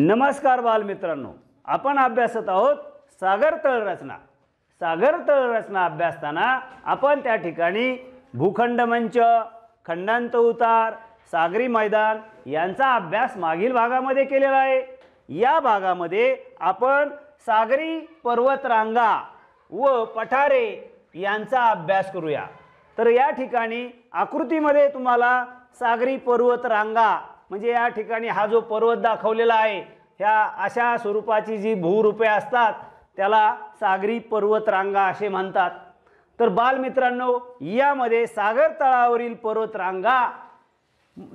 नमस्कार बालमित्रांनो आपण अभ्यासत आहोत सागर रचना सागर रचना अभ्यासताना आपण त्या ठिकाणी भूखंड मंच खंडांत उतार सागरी मैदान यांचा अभ्यास मागील भागामध्ये केलेला आहे या भागामध्ये आपण सागरी पर्वतरांगा व पठारे यांचा अभ्यास करूया तर या ठिकाणी आकृतीमध्ये तुम्हाला सागरी पर्वतरांगा म्हणजे या ठिकाणी हा जो पर्वत दाखवलेला आहे ह्या अशा स्वरूपाची जी भूरूपे असतात त्याला सागरी पर्वतरांगा असे म्हणतात तर बालमित्रांनो यामध्ये सागर तळावरील पर्वतरांगा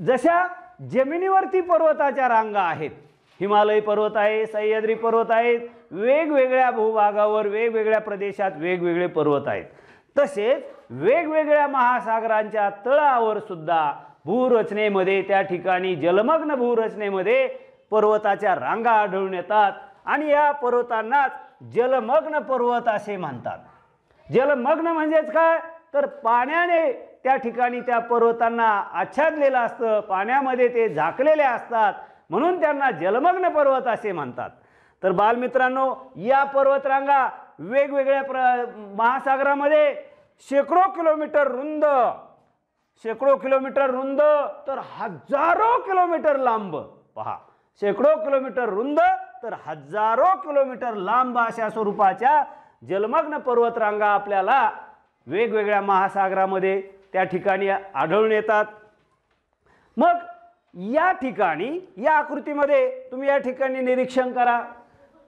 जशा जमिनीवरती पर्वताच्या रांगा आहेत हिमालय पर्वत आहे सह्याद्री पर्वत आहेत वेगवेगळ्या भूभागावर वेगवेगळ्या प्रदेशात वेगवेगळे पर्वत आहेत तसेच वेगवेगळ्या महासागरांच्या तळावर सुद्धा भूरचनेमध्ये त्या ठिकाणी जलमग्न भूरचनेमध्ये पर्वताच्या रांगा आढळून येतात आणि या पर्वतांनाच जलमग्न पर्वत असे म्हणतात जलमग्न म्हणजेच काय तर पाण्याने त्या ठिकाणी त्या पर्वतांना आच्छादलेलं असतं पाण्यामध्ये ते झाकलेले असतात म्हणून त्यांना जलमग्न पर्वत असे म्हणतात तर बालमित्रांनो या पर्वतरांगा वेगवेगळ्या प्र महासागरामध्ये शेकडो किलोमीटर रुंद शेकडो किलोमीटर रुंद तर हजारो किलोमीटर लांब पहा शेकडो किलोमीटर रुंद तर हजारो किलोमीटर लांब अशा स्वरूपाच्या जलमग्न पर्वतरांगा आपल्याला वेगवेगळ्या महासागरामध्ये त्या ठिकाणी आढळून येतात मग या ठिकाणी या आकृतीमध्ये तुम्ही या ठिकाणी निरीक्षण करा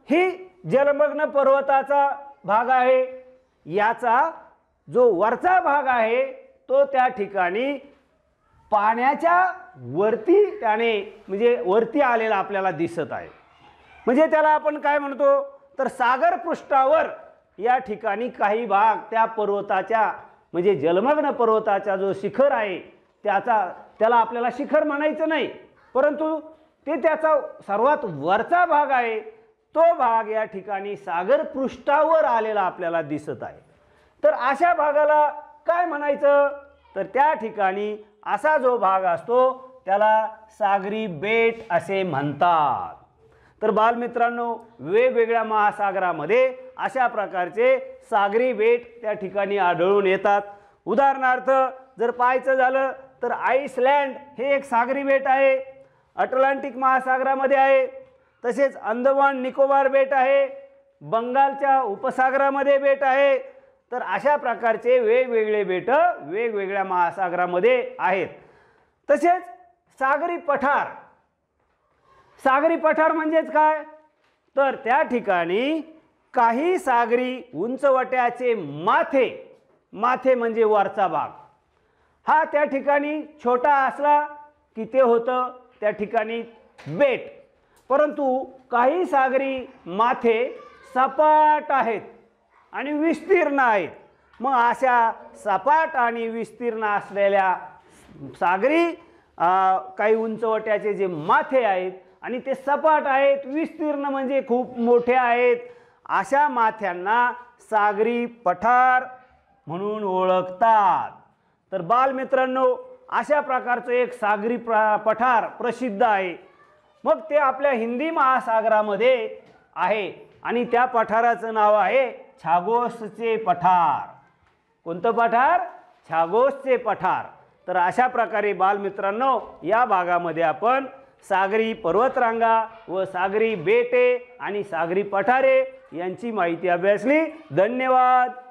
ही जलमग्न पर्वताचा भाग आहे याचा जो वरचा भाग आहे तो त्या ठिकाणी पाण्याच्या वरती त्याने म्हणजे वरती आलेला आपल्याला दिसत आहे म्हणजे त्याला आपण काय म्हणतो तर सागर पृष्ठावर या ठिकाणी काही भाग त्या पर्वताच्या म्हणजे जलमग्न पर्वताचा जो शिखर आहे त्याचा त्याला आपल्याला शिखर म्हणायचं नाही परंतु ते त्याचा सर्वात वरचा भाग आहे तो भाग या ठिकाणी सागरपृष्ठावर आलेला आपल्याला दिसत आहे तर अशा भागाला काय म्हणायचं तर त्या ठिकाणी असा जो भाग असतो त्याला सागरी बेट असे म्हणतात तर बालमित्रांनो वेगवेगळ्या महासागरामध्ये अशा प्रकारचे सागरी बेट त्या ठिकाणी आढळून येतात उदाहरणार्थ जर पाहायचं झालं तर आईसलँड हे एक सागरी बेट आहे अटलांटिक महासागरामध्ये आहे तसेच अंदमान निकोबार बेट आहे बंगालच्या उपसागरामध्ये बेट आहे तर अशा प्रकारचे वेगवेगळे बेट वेगवेगळ्या महासागरामध्ये आहेत तसेच सागरी पठार सागरी पठार म्हणजेच काय तर त्या ठिकाणी काही सागरी उंचवट्याचे माथे माथे म्हणजे वरचा भाग हा त्या ठिकाणी छोटा असला की ते होतं त्या ठिकाणी बेट परंतु काही सागरी माथे सपाट आहेत आणि विस्तीर्ण आहेत मग अशा सपाट आणि विस्तीर्ण असलेल्या सागरी काही उंचवट्याचे जे माथे आहेत आणि ते सपाट आहेत विस्तीर्ण म्हणजे खूप मोठे आहेत अशा माथ्यांना सागरी पठार म्हणून ओळखतात तर बालमित्रांनो अशा प्रकारचं एक सागरी प्र पठार प्रसिद्ध आहे मग ते आपल्या हिंदी महासागरामध्ये आहे आणि त्या पठाराचं नाव आहे छागोसचे पठार कोणतं पठार छागोसचे पठार तर अशा प्रकारे बालमित्रांनो या भागामध्ये आपण सागरी पर्वतरांगा व सागरी बेटे आणि सागरी पठारे यांची माहिती अभ्यासली धन्यवाद